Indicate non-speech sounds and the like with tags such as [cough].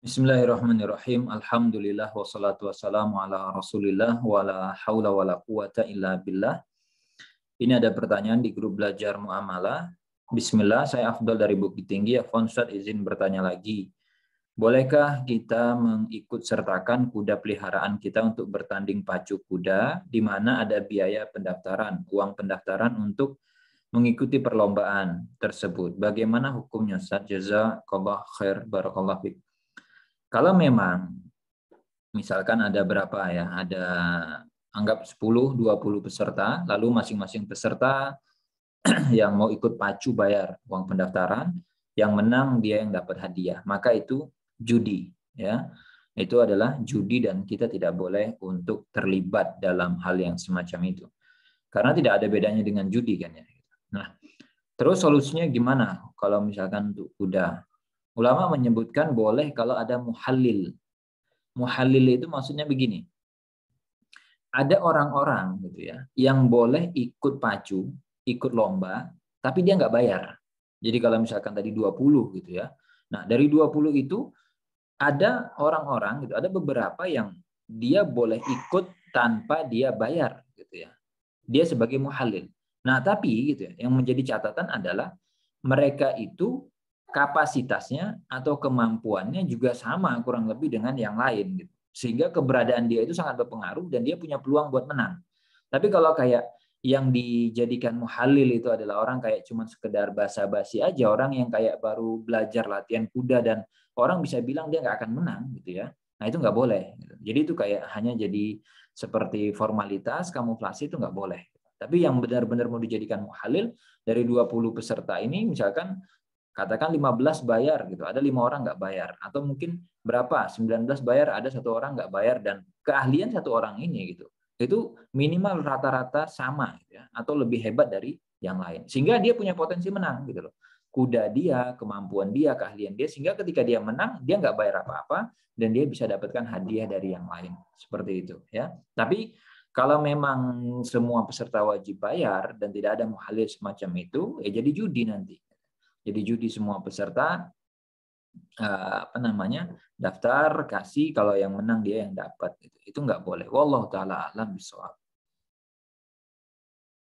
Bismillahirrahmanirrahim. Alhamdulillah wassalatu wassalamu ala Rasulillah wa la haula wa la quwata illa billah. Ini ada pertanyaan di grup belajar muamalah. Bismillah, saya Afdal dari Bukit Tinggi. Ya, Fonsat izin bertanya lagi. Bolehkah kita mengikut sertakan kuda peliharaan kita untuk bertanding pacu kuda di mana ada biaya pendaftaran, uang pendaftaran untuk mengikuti perlombaan tersebut. Bagaimana hukumnya Ustaz? Jazakallah khair barakallahu fiik. Kalau memang misalkan ada berapa ya, ada anggap 10 20 peserta, lalu masing-masing peserta [clears throat] yang mau ikut pacu bayar uang pendaftaran, yang menang dia yang dapat hadiah. Maka itu judi ya. Itu adalah judi dan kita tidak boleh untuk terlibat dalam hal yang semacam itu. Karena tidak ada bedanya dengan judi kan ya. Nah, terus solusinya gimana kalau misalkan untuk kuda? Ulama menyebutkan boleh kalau ada muhalil. Muhalil itu maksudnya begini. Ada orang-orang gitu ya yang boleh ikut pacu, ikut lomba, tapi dia nggak bayar. Jadi kalau misalkan tadi 20 gitu ya. Nah, dari 20 itu ada orang-orang gitu, ada beberapa yang dia boleh ikut tanpa dia bayar gitu ya. Dia sebagai muhalil. Nah, tapi gitu ya, yang menjadi catatan adalah mereka itu kapasitasnya atau kemampuannya juga sama kurang lebih dengan yang lain gitu. Sehingga keberadaan dia itu sangat berpengaruh dan dia punya peluang buat menang. Tapi kalau kayak yang dijadikan muhalil itu adalah orang kayak cuma sekedar basa-basi aja, orang yang kayak baru belajar latihan kuda dan orang bisa bilang dia nggak akan menang gitu ya. Nah itu nggak boleh. Gitu. Jadi itu kayak hanya jadi seperti formalitas, kamuflasi itu nggak boleh. Tapi yang benar-benar mau dijadikan muhalil dari 20 peserta ini misalkan Katakan 15 bayar gitu, ada lima orang nggak bayar, atau mungkin berapa 19 bayar, ada satu orang nggak bayar dan keahlian satu orang ini gitu, itu minimal rata-rata sama gitu ya, atau lebih hebat dari yang lain, sehingga dia punya potensi menang gitu loh kuda dia, kemampuan dia, keahlian dia, sehingga ketika dia menang, dia nggak bayar apa-apa dan dia bisa dapatkan hadiah dari yang lain seperti itu ya. Tapi kalau memang semua peserta wajib bayar dan tidak ada muhalif semacam itu, ya jadi judi nanti jadi judi semua peserta eh, apa namanya daftar kasih kalau yang menang dia yang dapat gitu. itu nggak boleh wallahu taala alam bisawab